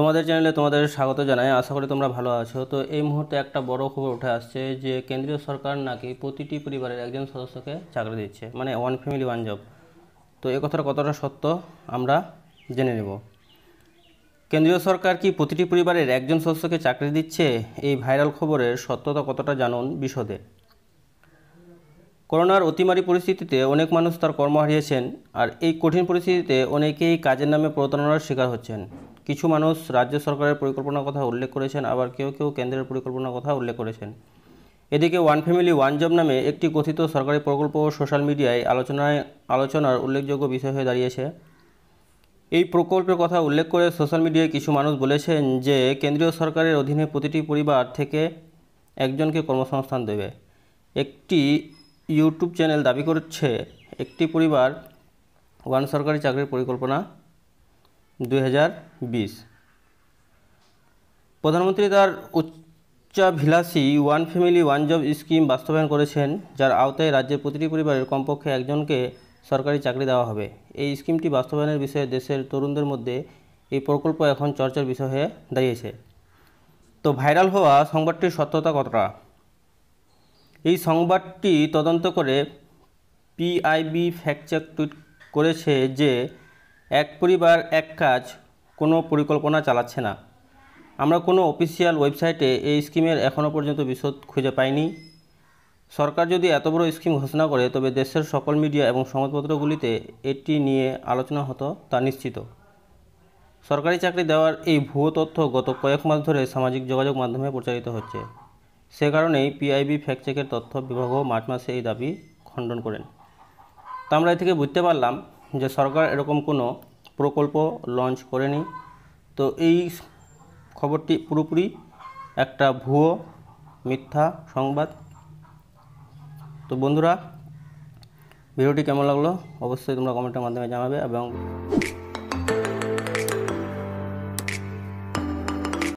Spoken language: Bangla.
তোমাদের চ্যানেলে তোমাদের স্বাগত জানাই আশা করি তোমরা ভালো আছো তো এই মুহূর্তে একটা বড় খবর উঠে আসছে যে কেন্দ্রীয় সরকার নাকি প্রতিটি পরিবারের একজন সদস্যকে চাকরি দিচ্ছে মানে ওয়ান ফ্যামিলি ওয়ান জব তো এ কথার কতটা সত্য আমরা জেনে নেব কেন্দ্রীয় সরকার কি প্রতিটি পরিবারের একজন সদস্যকে চাকরি দিচ্ছে এই ভাইরাল খবরের সত্যতা কতটা জানুন বিশদে করোনার অতিমারী পরিস্থিতিতে অনেক মানুষ তার কর্ম হারিয়েছেন আর এই কঠিন পরিস্থিতিতে অনেকেই কাজের নামে প্রতারণার শিকার হচ্ছেন কিছু মানুষ রাজ্য সরকারের পরিকল্পনার কথা উল্লেখ করেছেন আবার কেউ কেউ কেন্দ্রের পরিকল্পনার কথা উল্লেখ করেছেন এদিকে ওয়ান ফ্যামিলি ওয়ান জব নামে একটি কথিত সরকারি প্রকল্প সোশ্যাল মিডিয়ায় আলোচনায় আলোচনার উল্লেখযোগ্য বিষয় হয়ে দাঁড়িয়েছে এই প্রকল্পের কথা উল্লেখ করে সোশ্যাল মিডিয়ায় কিছু মানুষ বলেছেন যে কেন্দ্রীয় সরকারের অধীনে প্রতিটি পরিবার থেকে একজনকে কর্মসংস্থান দেবে একটি ইউটিউব চ্যানেল দাবি করছে একটি পরিবার ওয়ান সরকারি চাকরির পরিকল্পনা দুই প্রধানমন্ত্রী তার উচ্চাভিলাষী one family one job scheme বাস্তবায়ন করেছেন যার আওতায় রাজ্যের প্রতিটি পরিবারের কমপক্ষে একজনকে সরকারি চাকরি দেওয়া হবে এই স্কিমটি বাস্তবায়নের বিষয়ে দেশের তরুণদের মধ্যে এই প্রকল্প এখন চর্চার বিষয় হয়ে দাঁড়িয়েছে তো ভাইরাল হওয়া সংবাদটির সত্যতা কতটা এই সংবাদটি তদন্ত করে পিআইবি চেক টুইট করেছে যে এক পরিবার এক কাজ কোনো পরিকল্পনা চালাচ্ছে না আমরা কোনো অফিসিয়াল ওয়েবসাইটে এই স্কিমের এখনও পর্যন্ত বিশদ খুঁজে পাইনি সরকার যদি এত বড় স্কিম ঘোষণা করে তবে দেশের সকল মিডিয়া এবং সংবাদপত্রগুলিতে এটি নিয়ে আলোচনা হতো তা নিশ্চিত সরকারি চাকরি দেওয়ার এই ভুয়ো তথ্য গত কয়েক মাস ধরে সামাজিক যোগাযোগ মাধ্যমে প্রচারিত হচ্ছে সে কারণেই পিআইবি ফ্যাকচেকের তথ্য বিভাগও মার্চ মাসে এই দাবি খণ্ডন করেন তা আমরা এ থেকে বুঝতে পারলাম যে সরকার এরকম কোনো প্রকল্প লঞ্চ করেনি তো এই খবরটি পুরোপুরি একটা ভুয়ো মিথ্যা সংবাদ তো বন্ধুরা ভিডিওটি কেমন লাগলো অবশ্যই তোমরা কমেন্টের মাধ্যমে জানাবে এবং